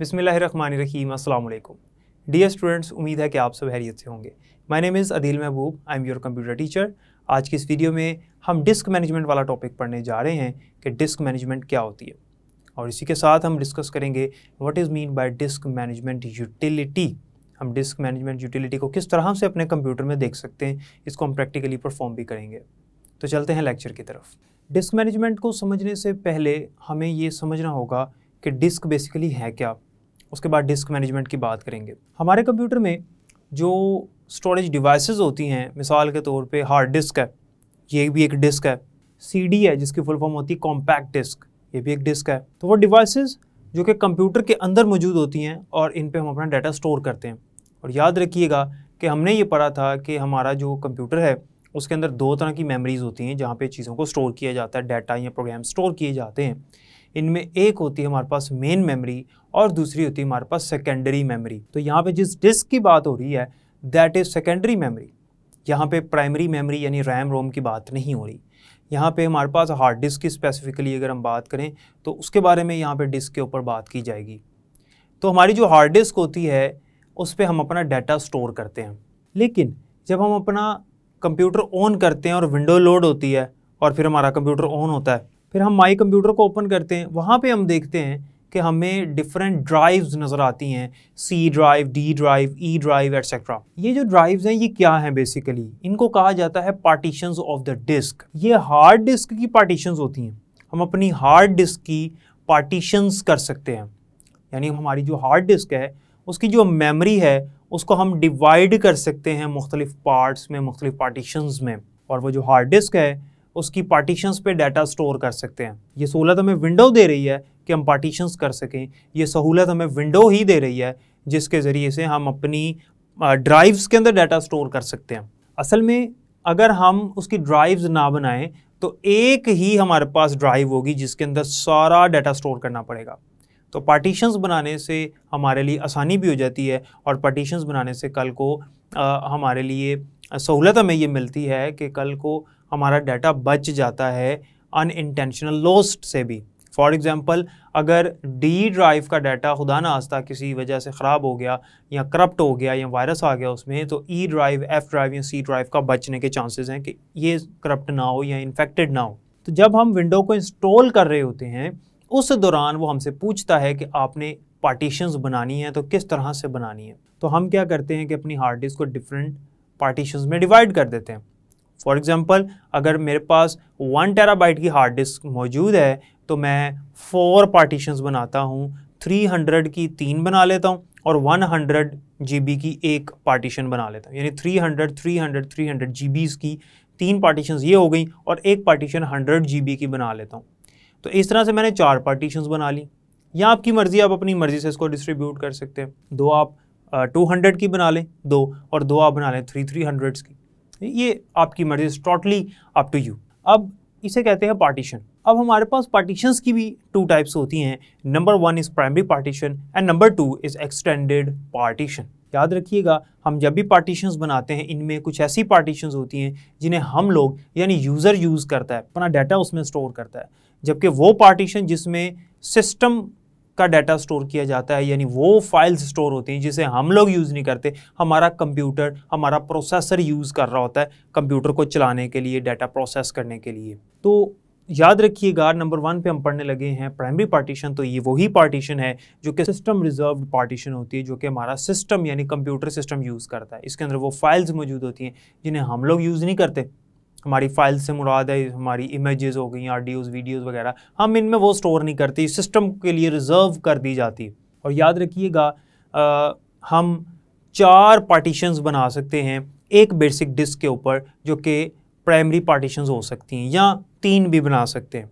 बिसमीम अल्लाम dear students उम्मीद है कि आप सब हैरियत से होंगे my name is Adeel Mahboob I am your computer teacher आज की इस वीडियो में हम डिस्क मैनेजमेंट वाला टॉपिक पढ़ने जा रहे हैं कि डिस्क मैनेजमेंट क्या होती है और इसी के साथ हम डिस्कस करेंगे what is mean by disk management utility हम डिस्क मैनेजमेंट यूटिलिटी को किस तरह से अपने कंप्यूटर में देख सकते हैं इसको हम प्रैक्टिकली परफॉर्म भी करेंगे तो चलते हैं लेक्चर की तरफ डिस्क मैनेजमेंट को समझने से पहले हमें ये समझना होगा कि डिस्क बेसिकली है क्या उसके बाद डिस्क मैनेजमेंट की बात करेंगे हमारे कंप्यूटर में जो स्टोरेज डिवाइसेस होती हैं मिसाल के तौर पे हार्ड डिस्क है ये भी एक डिस्क है सी है जिसकी फुल फॉर्म होती है कॉम्पैक्ट डिस्क ये भी एक डिस्क है तो वो डिवाइसेस जो कि कंप्यूटर के अंदर मौजूद होती हैं और इन पे हम अपना डाटा स्टोर करते हैं और याद रखिएगा कि हमने ये पढ़ा था कि हमारा जो कंप्यूटर है उसके अंदर दो तरह की मेमोरीज होती हैं जहाँ पे चीज़ों को स्टोर किया जाता है डाटा या प्रोग्राम स्टोर किए जाते हैं इनमें एक होती है हमारे पास मेन मेमोरी और दूसरी होती है हमारे पास सेकेंडरी मेमोरी तो यहाँ पे जिस डिस्क की बात हो रही है दैट इज़ सेकेंडरी मेमोरी यहाँ पे प्राइमरी मेमोरी यानी रैम रोम की बात नहीं हो रही यहाँ पे हमारे पास हार्ड डिस्क की स्पेसिफिकली अगर हम बात करें तो उसके बारे में यहाँ पे डिस्क के ऊपर बात की जाएगी तो हमारी जो हार्ड डिस्क होती है उस पर हम अपना डाटा स्टोर करते हैं लेकिन जब हम अपना कंप्यूटर ऑन करते हैं और विंडो लोड होती है और फिर हमारा कंप्यूटर ऑन होता है फिर हम माई कंप्यूटर को ओपन करते हैं वहाँ पे हम देखते हैं कि हमें डिफरेंट ड्राइव्स नज़र आती हैं C drive D drive E drive etcetera ये जो ड्राइव्स हैं ये क्या हैं बेसिकली इनको कहा जाता है पार्टीशंस ऑफ द डिस्क ये हार्ड डिस्क की पार्टीशंस होती हैं हम अपनी हार्ड डिस्क की पार्टीशंस कर सकते हैं यानी हमारी जो हार्ड डिस्क है उसकी जो मेमरी है उसको हम डिवाइड कर सकते हैं मुख्तलिफ पार्ट्स में मुख्तलिफ पार्टीशंस में और वो जो हार्ड डिस्क है उसकी पार्टीशंस पे डाटा स्टोर कर सकते हैं ये सहूलत हमें विंडो दे रही है कि हम पार्टीशंस कर सकें ये सहूलत हमें विंडो ही दे रही है जिसके ज़रिए से हम अपनी ड्राइव्स के अंदर डाटा स्टोर कर सकते हैं असल में अगर हम उसकी ड्राइव्स ना बनाएं तो एक ही हमारे पास ड्राइव होगी जिसके अंदर सारा डाटा स्टोर करना पड़ेगा तो पार्टीशंस बनाने से हमारे लिए आसानी भी हो जाती है और पार्टीशंस बनाने से कल को आ, हमारे लिए सहूलत हमें ये मिलती है कि कल को हमारा डाटा बच जाता है अन इंटेंशनल लॉस्ट से भी फॉर एग्ज़ाम्पल अगर डी ड्राइव का डाटा खुदा ना आस्ता किसी वजह से ख़राब हो गया या करप्ट हो गया या वायरस आ गया उसमें तो ई ड्राइव एफ़ ड्राइव या सी ड्राइव का बचने के चांसेस हैं कि ये करप्ट ना हो या इन्फेक्टेड ना हो तो जब हम विंडो को इंस्टॉल कर रहे होते हैं उस दौरान वो हमसे पूछता है कि आपने पार्टीशंस बनानी है तो किस तरह से बनानी है तो हम क्या करते हैं कि अपनी हार्ड डिस्क को डिफरेंट पार्टीशंस में डिवाइड कर देते हैं फॉर एग्ज़ाम्पल अगर मेरे पास वन टेराबाइट की हार्ड डिस्क मौजूद है तो मैं फोर पार्टीशंस बनाता हूँ थ्री हंड्रेड की तीन बना लेता हूँ और वन हंड्रेड जी बी की एक पार्टीशन बना लेता हूँ यानी three hundred three hundred three hundred GBs की तीन पार्टीशन ये हो गई और एक पार्टीशन हंड्रेड जी बी की बना लेता हूँ तो इस तरह से मैंने चार पार्टीशंस बना ली या आपकी मर्ज़ी आप अपनी मर्ज़ी से इसको डिस्ट्रीब्यूट कर सकते हैं दो आप टू uh, हंड्रेड की बना लें दो और दो आप बना लें थ्री थ्री हंड्रेड्स की ये आपकी मर्जी टोटली अप टू यू अब इसे कहते हैं पार्टीशन अब हमारे पास पार्टीशंस की भी टू टाइप्स होती हैं number one is primary partition and number two is extended partition याद रखिएगा हम जब भी पार्टीशंस बनाते हैं इनमें कुछ ऐसी पार्टीशंस होती हैं जिन्हें हम लोग यानी यूज़र यूज़ करता है अपना डाटा उसमें स्टोर करता है जबकि वो पार्टीशन जिसमें सिस्टम का डाटा स्टोर किया जाता है यानी वो फाइल्स स्टोर होती हैं जिसे हम लोग यूज़ नहीं करते हमारा कंप्यूटर हमारा प्रोसेसर यूज़ कर रहा होता है कंप्यूटर को चलाने के लिए डाटा प्रोसेस करने के लिए तो याद रखिएगा नंबर वन पे हम पढ़ने लगे हैं प्राइमरी पार्टीशन तो ये वही पार्टीशन है जो कि सिस्टम रिजर्व पार्टीशन होती है जो कि हमारा सिस्टम यानी कंप्यूटर सिस्टम यूज़ करता है इसके अंदर वो फाइल्स मौजूद होती हैं जिन्हें हम लोग यूज़ नहीं करते हमारी फाइल से मुराद है हमारी इमेजेस हो गई आडियोज़ वीडियोस वगैरह हम इनमें वो स्टोर नहीं करते सिस्टम के लिए रिज़र्व कर दी जाती और याद रखिएगा हम चार पार्टीशंस बना सकते हैं एक बेसिक डिस्क के ऊपर जो कि प्राइमरी पार्टीशंस हो सकती हैं या तीन भी बना सकते हैं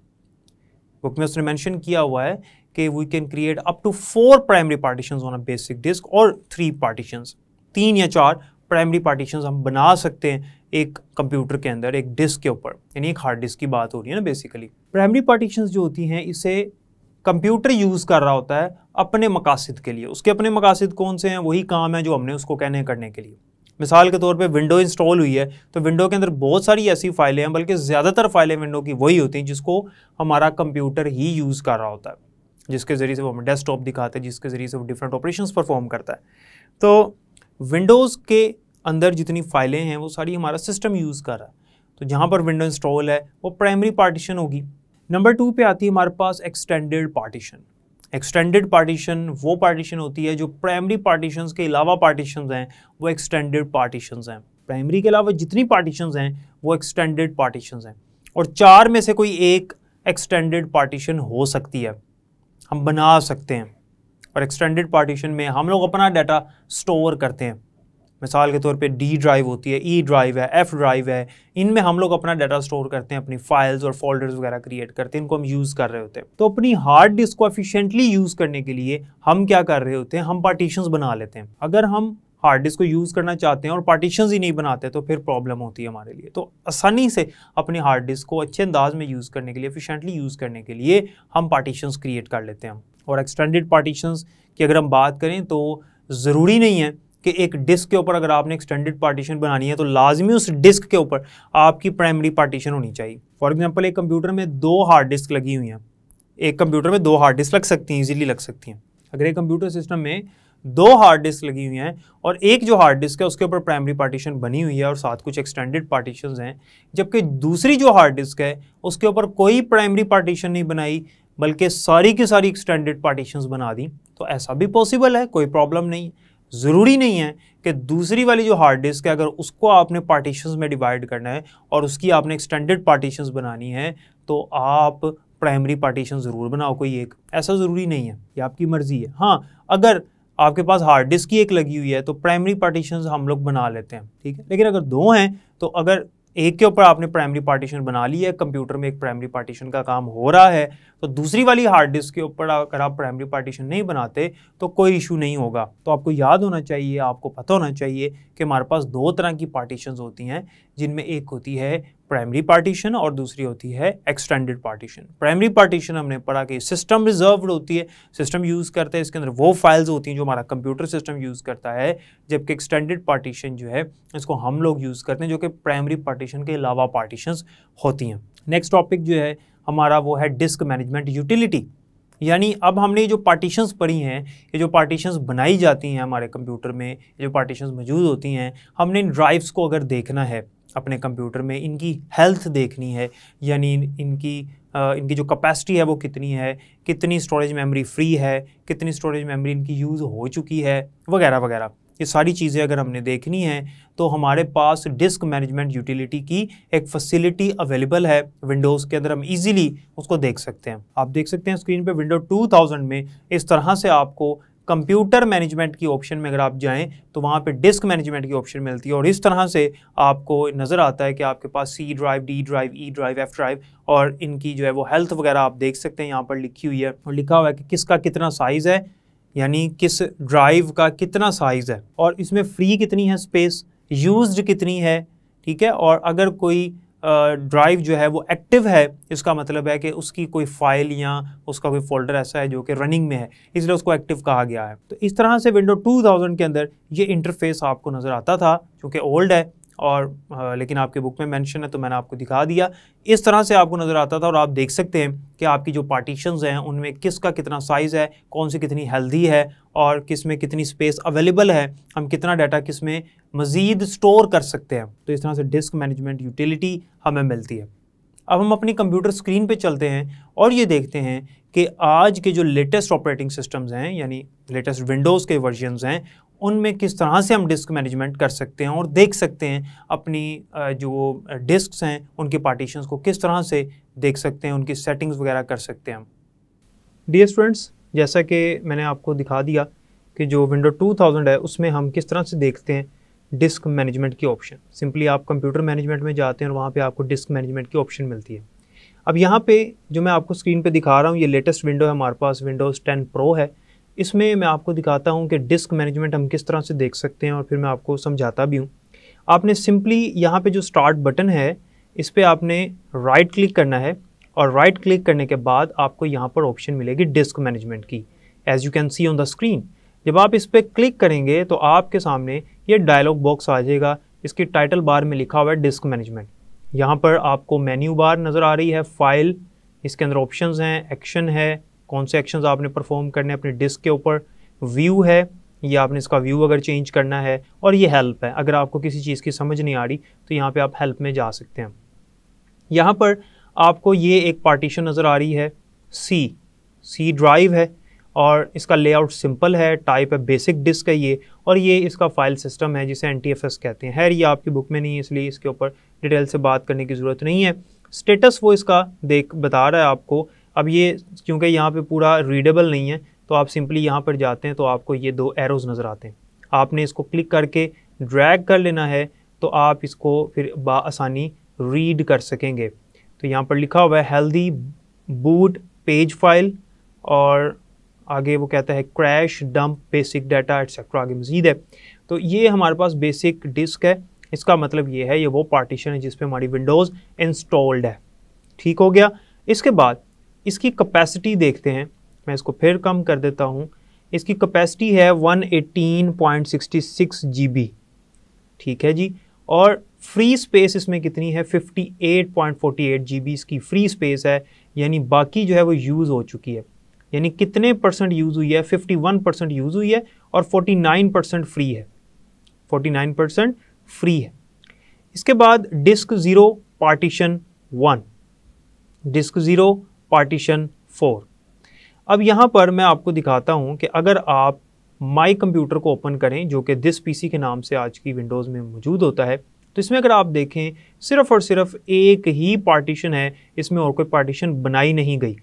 बुक में उसने मैंशन किया हुआ है कि we can create up to four primary partition on a basic disk और थ्री पार्टीशंस तीन या चार प्राइमरी पार्टीशंस हम बना सकते हैं एक कंप्यूटर के अंदर एक डिस्क के ऊपर यानी एक हार्ड डिस्क की बात हो रही है ना बेसिकली प्राइमरी पार्टीशन जो होती हैं इसे कंप्यूटर यूज़ कर रहा होता है अपने मकासद के लिए उसके अपने मकासद कौन से हैं वही काम है जो हमने उसको कहने करने के लिए मिसाल के तौर पे विंडो इंस्टॉल हुई है तो विंडो के अंदर बहुत सारी ऐसी फाइलें हैं बल्कि ज़्यादातर फाइलें विंडो की वही होती हैं जिसको हमारा कंप्यूटर ही यूज़ कर रहा होता है जिसके ज़रिए से वो हमें डेस्कटॉप दिखाते हैं जिसके ज़रिए से वो डिफरेंट ऑपरेशन परफॉर्म करता है तो विंडोज़ के अंदर जितनी फाइलें हैं वो सारी हमारा सिस्टम यूज़ कर रहा है तो जहाँ पर विंडो इंस्टॉल है वो प्राइमरी पार्टीशन होगी नंबर टू पे आती है हमारे पास एक्सटेंडेड पार्टीशन एक्सटेंडेड पार्टीशन वो पार्टीशन होती है जो प्राइमरी पार्टीशन के अलावा पार्टीशन हैं वो एक्सटेंडेड पार्टीशन हैं प्राइमरी के अलावा जितनी पार्टीशन हैं वो एक्सटेंडेड पार्टीशन हैं और चार में से कोई एक एक्सटेंडेड पार्टीशन हो सकती है हम बना सकते हैं और एक्सटेंडेड पार्टीशन में हम लोग अपना डाटा स्टोर करते हैं मिसाल के तौर पे डी ड्राइव होती है ई e ड्राइव है एफ ड्राइव है इनमें हम लोग अपना डाटा स्टोर करते हैं अपनी फाइल्स और फोल्डर्स वगैरह क्रिएट करते हैं इनको हम यूज़ कर रहे होते हैं तो अपनी हार्ड डिस्क को एफिशिएंटली यूज़ करने के लिए हम क्या कर रहे होते हैं हम पार्टीशन बना लेते हैं अगर हम हार्ड डिस्क को यूज़ करना चाहते हैं और पार्टीशन ही नहीं बनाते तो फिर प्रॉब्लम होती है हमारे लिए तो आसानी से अपनी हार्ड डिस्क को अच्छे अंदाज में यूज़ करने के लिए एफिशेंटली यूज़ करने के लिए हम पार्टीशंस क्रिएट कर लेते हैं और एक्सटेंडेड पार्टीशंस की अगर हम बात करें तो ज़रूरी नहीं है कि एक डिस्क के ऊपर अगर आपने एक्सटेंडेड पार्टीशन बनानी है तो लाजमी उस डिस्क के ऊपर आपकी प्राइमरी पार्टीशन होनी चाहिए फॉर एग्जांपल एक कंप्यूटर में दो हार्ड डिस्क लगी हुई हैं एक कंप्यूटर में दो हार्ड डिस्क लग सकती हैं ईजिली लग सकती हैं अगर एक कंप्यूटर सिस्टम में दो हार्ड डिस्क लगी हुई हैं और एक जो हार्ड डिस्क है उसके ऊपर प्राइमरी पार्टीशन बनी हुई है और साथ कुछ एक्सटेंडेड पार्टीशन हैं जबकि दूसरी जो हार्ड डिस्क है उसके ऊपर कोई प्राइमरी पार्टीशन नहीं बनाई बल्कि सारी की सारी एक्सटेंडेड पार्टीशन बना दी तो ऐसा भी पॉसिबल है कोई प्रॉब्लम नहीं है ज़रूरी नहीं है कि दूसरी वाली जो हार्ड डिस्क है अगर उसको आपने पार्टीशंस में डिवाइड करना है और उसकी आपने एक्सटेंडेड पार्टीशंस बनानी है तो आप प्राइमरी पार्टीशन ज़रूर बनाओ कोई एक ऐसा ज़रूरी नहीं है ये आपकी मर्ज़ी है हाँ अगर आपके पास हार्ड डिस्क की एक लगी हुई है तो प्राइमरी पार्टीशन हम लोग बना लेते हैं ठीक है लेकिन अगर दो हैं तो अगर एक के ऊपर आपने प्राइमरी पार्टीशन बना ली है कंप्यूटर में एक प्राइमरी पार्टीशन का काम हो रहा है तो दूसरी वाली हार्ड डिस्क के ऊपर अगर आप प्राइमरी पार्टीशन नहीं बनाते तो कोई इशू नहीं होगा तो आपको याद होना चाहिए आपको पता होना चाहिए कि हमारे पास दो तरह की पार्टीशन होती हैं जिनमें एक होती है प्राइमरी पार्टीशन और दूसरी होती है एक्सटेंडेड पार्टीशन प्राइमरी पार्टीशन हमने पढ़ा कि सिस्टम रिजर्वड होती है सिस्टम यूज़ करते हैं इसके अंदर वो फाइल्स होती हैं जो हमारा कंप्यूटर सिस्टम यूज़ करता है जबकि एक्सटेंडेड पार्टीशन जो है इसको हम लोग यूज़ करते हैं जो कि प्राइमरी पार्टीशन के अलावा पार्टीशन होती हैं नेक्स्ट टॉपिक जो है हमारा वो है डिस्क मैनेजमेंट यूटिलिटी यानी अब हमने जो पार्टीशंस पढ़ी हैं ये जो पार्टीशंस बनाई जाती हैं हमारे कंप्यूटर में ये जो पार्टीशंस मौजूद होती हैं हमने इन ड्राइव्स को अगर देखना है अपने कंप्यूटर में इनकी हेल्थ देखनी है यानी इनकी आ, इनकी जो कैपेसिटी है वो कितनी है कितनी स्टोरेज मेमोरी फ्री है कितनी स्टोरेज मेमोरी इनकी यूज़ हो चुकी है वगैरह वगैरह ये सारी चीज़ें अगर हमने देखनी है तो हमारे पास डिस्क मैनेजमेंट यूटिलिटी की एक फैसिलिटी अवेलेबल है विंडोज़ के अंदर हम इजीली उसको देख सकते हैं आप देख सकते हैं स्क्रीन पे विंडो 2000 में इस तरह से आपको कंप्यूटर मैनेजमेंट की ऑप्शन में अगर आप जाएँ तो वहाँ पर डिस्क मैनेजमेंट की ऑप्शन मिलती है और इस तरह से आपको नज़र आता है कि आपके पास C drive D drive E drive F drive और इनकी जो है वो हेल्थ वगैरह आप देख सकते हैं यहाँ पर लिखी हुई है और लिखा हुआ है कि किसका कितना साइज़ है यानी किस ड्राइव का कितना साइज़ है और इसमें फ्री कितनी है स्पेस यूज्ड कितनी है ठीक है और अगर कोई ड्राइव जो है वो एक्टिव है इसका मतलब है कि उसकी कोई फाइल या उसका कोई फोल्डर ऐसा है जो कि रनिंग में है इसलिए उसको एक्टिव कहा गया है तो इस तरह से विंडो 2000 के अंदर ये इंटरफेस आपको नज़र आता था क्योंकि ओल्ड है और लेकिन आपके बुक में मेंशन है तो मैंने आपको दिखा दिया इस तरह से आपको नज़र आता था और आप देख सकते हैं कि आपकी जो पार्टीशंस हैं उनमें किसका कितना साइज़ है कौन सी कितनी हेल्दी है और किस में कितनी स्पेस अवेलेबल है हम कितना डाटा किस में मज़ीद स्टोर कर सकते हैं तो इस तरह से डिस्क मैनेजमेंट यूटिलिटी हमें मिलती है अब हम अपनी कंप्यूटर स्क्रीन पर चलते हैं और ये देखते हैं कि आज के जो लेटेस्ट ऑपरेटिंग सिस्टम्स हैं यानी लेटेस्ट विंडोज़ के वर्जनस हैं उनमें किस तरह से हम डिस्क मैनेजमेंट कर सकते हैं और देख सकते हैं अपनी जो डिस्क हैं उनके पार्टीशंस को किस तरह से देख सकते हैं उनकी सेटिंग्स वगैरह कर सकते हैं हम डी स्टूडेंट्स जैसा कि मैंने आपको दिखा दिया कि जो विंडो 2000 है उसमें हम किस तरह से देखते हैं डिस्क मैनेजमेंट की ऑप्शन सिंपली आप कंप्यूटर मैनेजमेंट में जाते हैं और वहाँ पर आपको डिस्क मैनेजमेंट की ऑप्शन मिलती है अब यहाँ पर जो मैं आपको स्क्रीन पर दिखा रहा हूँ ये लेटेस्ट विंडो है हमारे पास विंडोज़ टेन प्रो है इसमें मैं आपको दिखाता हूँ कि डिस्क मैनेजमेंट हम किस तरह से देख सकते हैं और फिर मैं आपको समझाता भी हूँ आपने सिंपली यहाँ पे जो स्टार्ट बटन है इस पर आपने राइट क्लिक करना है और राइट क्लिक करने के बाद आपको यहाँ पर ऑप्शन मिलेगी डिस्क मैनेजमेंट की as you can see on the screen जब आप इस पर क्लिक करेंगे तो आपके सामने ये डायलॉग बॉक्स आ जाएगा इसकी टाइटल बार में लिखा हुआ है डिस्क मैनेजमेंट यहाँ पर आपको मेन्यू बार नज़र आ रही है फाइल इसके अंदर ऑप्शंस हैं एक्शन है कौन से एक्शंस आपने परफॉर्म करने अपने डिस्क के ऊपर व्यू है या आपने इसका व्यू अगर चेंज करना है और ये हेल्प है अगर आपको किसी चीज़ की समझ नहीं आ रही तो यहाँ पे आप हेल्प में जा सकते हैं यहाँ पर आपको ये एक पार्टीशन नज़र आ रही है सी सी ड्राइव है और इसका लेआउट सिंपल है टाइप है बेसिक डिस्क है ये और ये इसका फाइल सिस्टम है जिसे एन कहते हैं हैर ये आपकी बुक में नहीं है इसलिए इसके ऊपर डिटेल से बात करने की ज़रूरत नहीं है स्टेटस वो इसका देख बता रहा है आपको अब ये क्योंकि यहाँ पे पूरा रीडेबल नहीं है तो आप सिंपली यहाँ पर जाते हैं तो आपको ये दो एरोज़ नज़र आते हैं आपने इसको क्लिक करके ड्रैग कर लेना है तो आप इसको फिर बसानी रीड कर सकेंगे तो यहाँ पर लिखा हुआ है हेल्दी बूट पेज फाइल और आगे वो कहता है crash dump basic data etcetera आगे मज़ीद है तो ये हमारे पास बेसिक डिस्क है इसका मतलब ये है ये वो पार्टीशन है जिसपे हमारी विंडोज़ इंस्टॉल्ड है ठीक हो गया इसके बाद इसकी कैपेसिटी देखते हैं मैं इसको फिर कम कर देता हूँ इसकी कैपेसिटी है 118.66 जीबी ठीक है जी और फ्री स्पेस इसमें कितनी है 58.48 जीबी इसकी फ्री स्पेस है यानी बाकी जो है वो यूज़ हो चुकी है यानी कितने परसेंट यूज़ हुई है 51 परसेंट यूज़ हुई है और 49 परसेंट फ्री है 49 परसेंट फ्री है इसके बाद disk zero partition one disk zero partition four अब यहाँ पर मैं आपको दिखाता हूँ कि अगर आप माई कंप्यूटर को ओपन करें जो कि दिस पीसी के नाम से आज की विंडोज़ में मौजूद होता है तो इसमें अगर आप देखें सिर्फ और सिर्फ एक ही पार्टीशन है इसमें और कोई पार्टीशन बनाई नहीं गई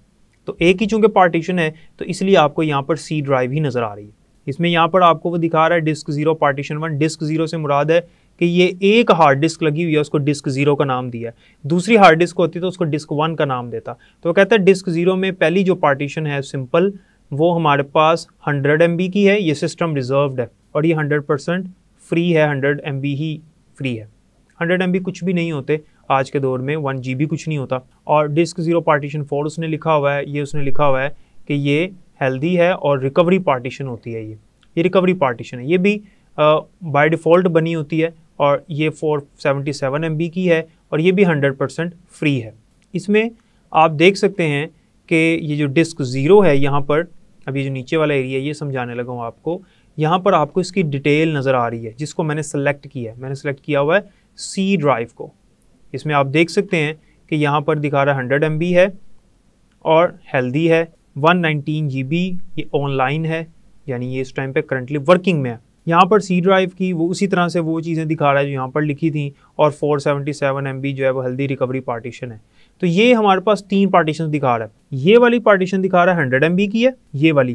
तो एक ही चूँकि पार्टीशन है तो इसलिए आपको यहाँ पर सी ड्राइव ही नज़र आ रही है इसमें यहाँ पर आपको वो दिखा रहा है disk zero partition one disk zero से मुराद है कि ये एक हार्ड डिस्क लगी हुई है उसको डिस्क जीरो का नाम दिया है दूसरी हार्ड डिस्क होती तो उसको डिस्क वन का नाम देता तो कहता है डिस्क जीरो में पहली जो पार्टीशन है सिंपल वो हमारे पास हंड्रेड एम की है ये सिस्टम रिजर्व्ड है और ये हंड्रेड परसेंट फ्री है हंड्रेड एम ही फ्री है हंड्रेड एम कुछ भी नहीं होते आज के दौर में वन जी कुछ नहीं होता और डिस्क ज़ीरो पार्टीशन फोर उसने लिखा हुआ है ये उसने लिखा हुआ है कि ये हेल्दी है और रिकवरी पार्टीशन होती है ये ये रिकवरी पार्टीशन है ये भी बाय डिफ़ॉल्ट बनी होती है और ये 477 बी की है और ये भी 100% फ्री है इसमें आप देख सकते हैं कि ये जो डिस्क ज़ीरो है यहाँ पर अभी जो नीचे वाला एरिया ये समझाने लगा हूँ आपको यहाँ पर आपको इसकी डिटेल नज़र आ रही है जिसको मैंने सेलेक्ट किया है मैंने सेलेक्ट किया हुआ है सी ड्राइव को इसमें आप देख सकते हैं कि यहाँ पर दिखा रहा है हंड्रेड एम है और हेल्दी है वन नाइनटीन ये ऑनलाइन है यानी ये इस टाइम पे करंटली वर्किंग में है यहाँ पर सी ड्राइव की वो उसी तरह से वो चीज़ें दिखा रहा है जो यहाँ पर लिखी थी और 477 सेवेंटी जो है वो हेल्दी रिकवरी पार्टीशन है तो ये हमारे पास तीन पार्टीशन दिखा रहा है ये वाली पार्टीशन दिखा रहा है हंड्रेड एम की है ये वाली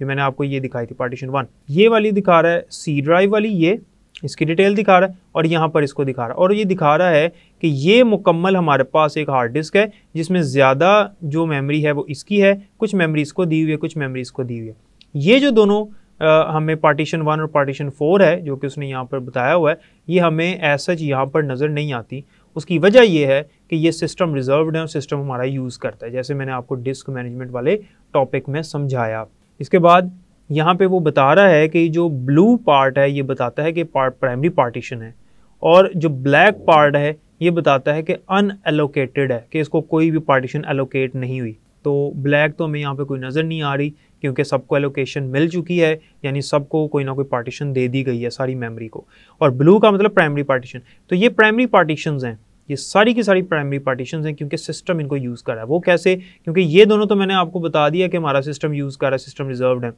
जो मैंने आपको ये दिखाई थी पार्टीशन वन ये वाली दिखा रहा है सी ड्राइव वाली ये इसकी डिटेल दिखा रहा है और यहाँ पर इसको दिखा रहा है और ये दिखा रहा है कि ये मुकम्मल हमारे पास एक हार्ड डिस्क है जिसमें ज़्यादा जो मेमोरी है वो इसकी है कुछ मेमोरी इसको दी हुई है कुछ मेमोरी इसको दी हुई है ये जो दोनों हमें पार्टीशन वन और पार्टीशन फोर है जो कि उसने यहाँ पर बताया हुआ है ये हमें ऐसा सच यहाँ पर नज़र नहीं आती उसकी वजह यह है कि ये सिस्टम रिजर्वड है और सिस्टम हमारा यूज़ करता है जैसे मैंने आपको डिस्क मैनेजमेंट वाले टॉपिक में समझाया इसके बाद यहाँ पे वो बता रहा है कि जो ब्लू पार्ट है ये बताता है कि पार्ट प्राइमरी पार्टीशन है और जो ब्लैक पार्ट है ये बताता है कि अनएलोकेटेड है कि इसको कोई भी पार्टीशन एलोकेट नहीं हुई तो ब्लैक तो हमें यहाँ पे कोई नज़र नहीं आ रही क्योंकि सबको एलोकेशन मिल चुकी है यानी सबको कोई ना कोई पार्टीशन दे दी गई है सारी मेमोरी को और ब्लू का मतलब प्राइमरी पार्टीशन तो ये प्राइमरी पार्टीशन हैं ये सारी की सारी प्राइमरी पार्टीशन हैं क्योंकि सिस्टम इनको यूज़ कर रहा है वो कैसे क्योंकि ये दोनों तो मैंने आपको बता दिया कि हमारा सिस्टम यूज़ कर रहा है सिस्टम रिजर्व है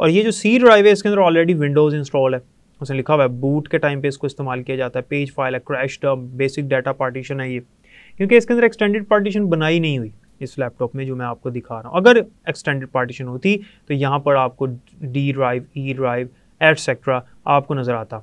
और ये जो सी ड्राइव है इसके अंदर ऑलरेडी विंडोज़ इंस्टॉल है उसने लिखा हुआ है बूट के टाइम पे इसको इस्तेमाल किया जाता है पेज फाइल है क्रैश बेसिक डाटा पार्टीशन है ये क्योंकि इसके अंदर एक्सटेंडेड पार्टीशन बनाई नहीं हुई इस लैपटॉप में जो मैं आपको दिखा रहा हूँ अगर एक्सटेंडेड पार्टीशन होती तो यहाँ पर आपको D drive E drive etcetera आपको नज़र आता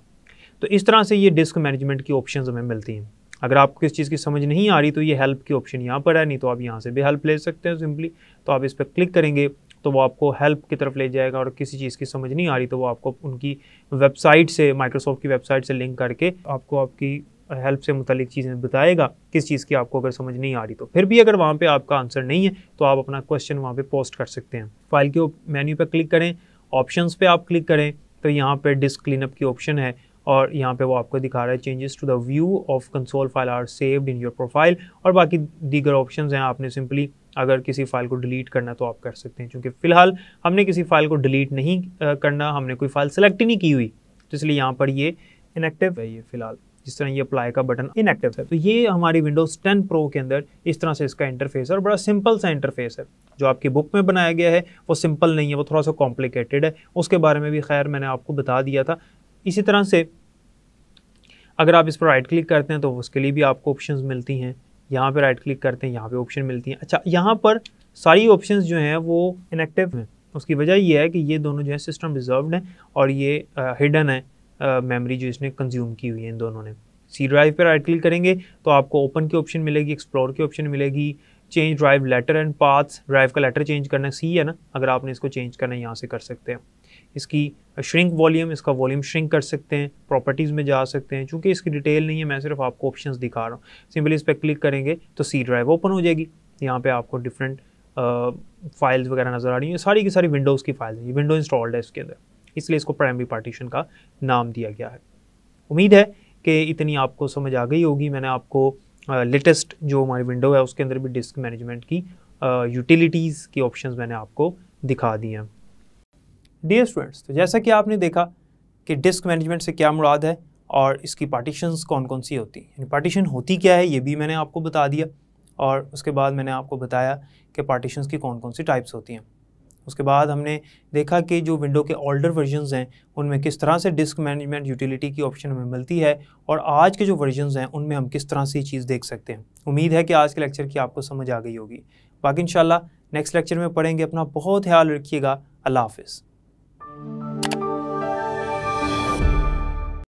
तो इस तरह से ये डिस्क मैनेजमेंट की ऑप्शन हमें मिलती हैं अगर आपको किस चीज़ की समझ नहीं आ रही तो ये हेल्प की ऑप्शन यहाँ पर है नहीं तो आप यहाँ से भी हेल्प ले सकते हैं सिंपली तो आप इस पर क्लिक करेंगे तो वो आपको हेल्प की तरफ ले जाएगा और किसी चीज़ की समझ नहीं आ रही तो वो आपको उनकी वेबसाइट से माइक्रोसॉफ्ट की वेबसाइट से लिंक करके आपको आपकी हेल्प से मुतलिक चीज़ें बताएगा किस चीज़ की आपको अगर समझ नहीं आ रही तो फिर भी अगर वहाँ पर आपका आंसर नहीं है तो आप अपना क्वेश्चन वहाँ पर पोस्ट कर सकते हैं फाइल के मेन्यू पर क्लिक करें ऑप्शन पर आप क्लिक करें तो यहाँ पर डिस्क क्लीनअप की ऑप्शन है और यहाँ पे वो आपको दिखा रहा है changes to the view of console file are saved in your profile और बाकी दीगर ऑप्शंस हैं आपने सिंपली अगर किसी फाइल को डिलीट करना तो आप कर सकते हैं क्योंकि फिलहाल हमने किसी फाइल को डिलीट नहीं करना हमने कोई फाइल सेलेक्ट ही नहीं की हुई तो इसलिए यहाँ पर ये इनएक्टिव है ये फ़िलहाल जिस तरह ये अप्लाई का बटन इनएक्टिव है तो ये हमारी विंडोज 10 प्रो के अंदर इस तरह से इसका इंटरफेस है और बड़ा सिंपल सा इंटरफेस है जो आपकी बुक में बनाया गया है वो सिंपल नहीं है वो थोड़ा सा कॉम्प्लिकेटेड है उसके बारे में भी खैर मैंने आपको बता दिया था इसी तरह से अगर आप इस पर राइट क्लिक करते हैं तो उसके लिए भी आपको ऑप्शन मिलती हैं यहाँ पर राइट क्लिक करते हैं यहाँ पर ऑप्शन मिलती हैं अच्छा यहाँ पर सारी ऑप्शन जो हैं वो इनएक्टिव हैं उसकी वजह यह है कि ये दोनों जो है सिस्टम रिजर्व हैं और ये हिडन है मेमोरी जो इसने कंज्यूम की हुई है इन दोनों ने सी ड्राइव पर राइट क्लिक करेंगे तो आपको ओपन की ऑप्शन मिलेगी एक्सप्लोर की ऑप्शन मिलेगी change drive letter and paths drive का लेटर चेंज करना सी है ना अगर आपने इसको चेंज करना यहाँ से कर सकते हैं इसकी श्रिंक वॉल्यूम इसका वॉल्यूम श्रिंक कर सकते हैं प्रॉपर्टीज़ में जा सकते हैं चूँकि इसकी डिटेल नहीं है मैं सिर्फ आपको ऑप्शंस दिखा रहा हूँ सिंपली इस पर क्लिक करेंगे तो सी ड्राइव ओपन हो जाएगी यहाँ पे आपको डिफरेंट फाइल्स वगैरह नज़र आ रही हैं सारी की सारी विंडोज़ की फाइल्स हैं विंडो इंस्टॉल्ड है इसके अंदर इसलिए इसको प्राइमरी पार्टीशन का नाम दिया गया है उम्मीद है कि इतनी आपको समझ आ गई होगी मैंने आपको लेटेस्ट जो हमारी विंडो है उसके अंदर भी डिस्क मैनेजमेंट की यूटिलिटीज़ की ऑप्शन मैंने आपको दिखा दिए हैं डियर स्टूडेंट्स तो जैसा कि आपने देखा कि डिस्क मैनेजमेंट से क्या मुराद है और इसकी पार्टीशंस कौन कौन सी होती हैं पार्टीशन होती क्या है ये भी मैंने आपको बता दिया और उसके बाद मैंने आपको बताया कि पार्टीशंस की कौन कौन सी टाइप्स होती हैं उसके बाद हमने देखा कि जो विंडो के ऑल्डर वर्जनस हैं उनमें किस तरह से डिस्क मैनेजमेंट यूटिलिटी की ऑप्शन हमें मिलती है और आज के जो वर्जनस हैं उनमें हम किस तरह से ये चीज़ देख सकते हैं उम्मीद है कि आज के लेक्चर की आपको समझ आ गई होगी बाकी इन नेक्स्ट लेक्चर में पढ़ेंगे अपना बहुत ख्याल रखिएगा अल्लाह हाफिज़